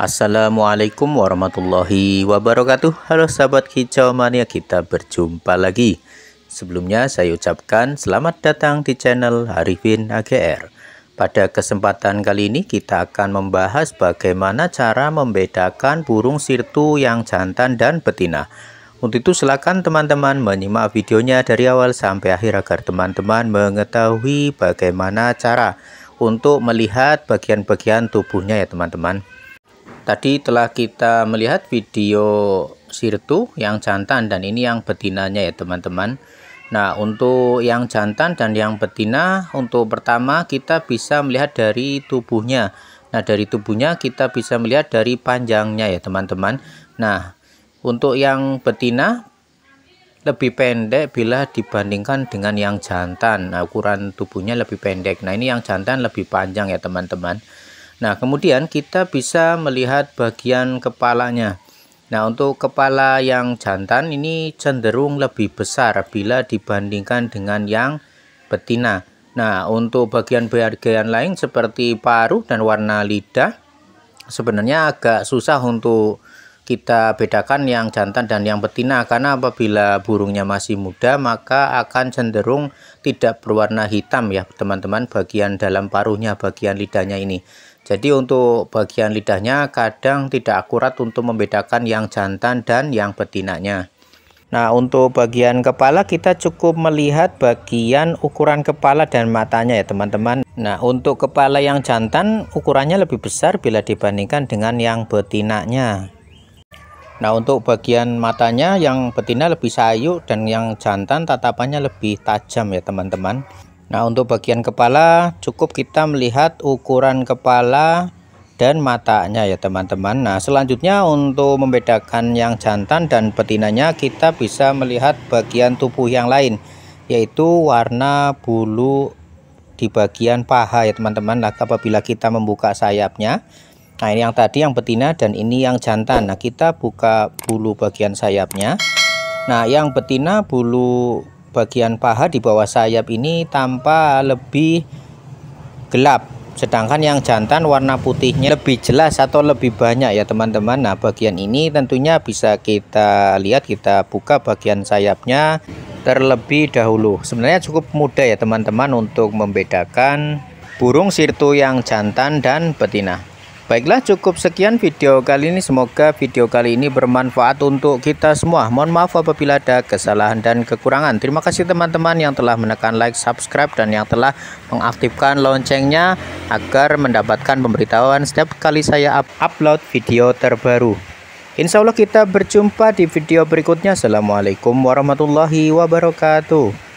Assalamualaikum warahmatullahi wabarakatuh Halo sahabat kicau mania kita berjumpa lagi Sebelumnya saya ucapkan selamat datang di channel Arifin AGR Pada kesempatan kali ini kita akan membahas bagaimana cara membedakan burung sirtu yang jantan dan betina Untuk itu silakan teman-teman menyimak videonya dari awal sampai akhir agar teman-teman mengetahui bagaimana cara untuk melihat bagian-bagian tubuhnya ya teman-teman Tadi telah kita melihat video sirtu yang jantan dan ini yang betinanya ya teman-teman. Nah untuk yang jantan dan yang betina untuk pertama kita bisa melihat dari tubuhnya. Nah dari tubuhnya kita bisa melihat dari panjangnya ya teman-teman. Nah untuk yang betina lebih pendek bila dibandingkan dengan yang jantan. Nah, ukuran tubuhnya lebih pendek. Nah ini yang jantan lebih panjang ya teman-teman. Nah, kemudian kita bisa melihat bagian kepalanya. Nah, untuk kepala yang jantan ini cenderung lebih besar bila dibandingkan dengan yang betina. Nah, untuk bagian-bagian lain seperti paruh dan warna lidah sebenarnya agak susah untuk kita bedakan yang jantan dan yang betina karena apabila burungnya masih muda maka akan cenderung tidak berwarna hitam ya teman-teman bagian dalam paruhnya bagian lidahnya ini jadi untuk bagian lidahnya kadang tidak akurat untuk membedakan yang jantan dan yang betinanya. Nah untuk bagian kepala kita cukup melihat bagian ukuran kepala dan matanya ya teman-teman Nah untuk kepala yang jantan ukurannya lebih besar bila dibandingkan dengan yang betinanya Nah untuk bagian matanya yang betina lebih sayu dan yang jantan tatapannya lebih tajam ya teman-teman Nah untuk bagian kepala cukup kita melihat ukuran kepala dan matanya ya teman-teman Nah selanjutnya untuk membedakan yang jantan dan betinanya kita bisa melihat bagian tubuh yang lain Yaitu warna bulu di bagian paha ya teman-teman Nah apabila kita membuka sayapnya Nah ini yang tadi yang betina dan ini yang jantan Nah kita buka bulu bagian sayapnya Nah yang betina bulu bagian paha di bawah sayap ini tanpa lebih gelap sedangkan yang jantan warna putihnya lebih jelas atau lebih banyak ya teman-teman nah bagian ini tentunya bisa kita lihat kita buka bagian sayapnya terlebih dahulu sebenarnya cukup mudah ya teman-teman untuk membedakan burung sirtu yang jantan dan betina Baiklah cukup sekian video kali ini Semoga video kali ini bermanfaat untuk kita semua Mohon maaf apabila ada kesalahan dan kekurangan Terima kasih teman-teman yang telah menekan like, subscribe Dan yang telah mengaktifkan loncengnya Agar mendapatkan pemberitahuan setiap kali saya up upload video terbaru Insya Allah kita berjumpa di video berikutnya Assalamualaikum warahmatullahi wabarakatuh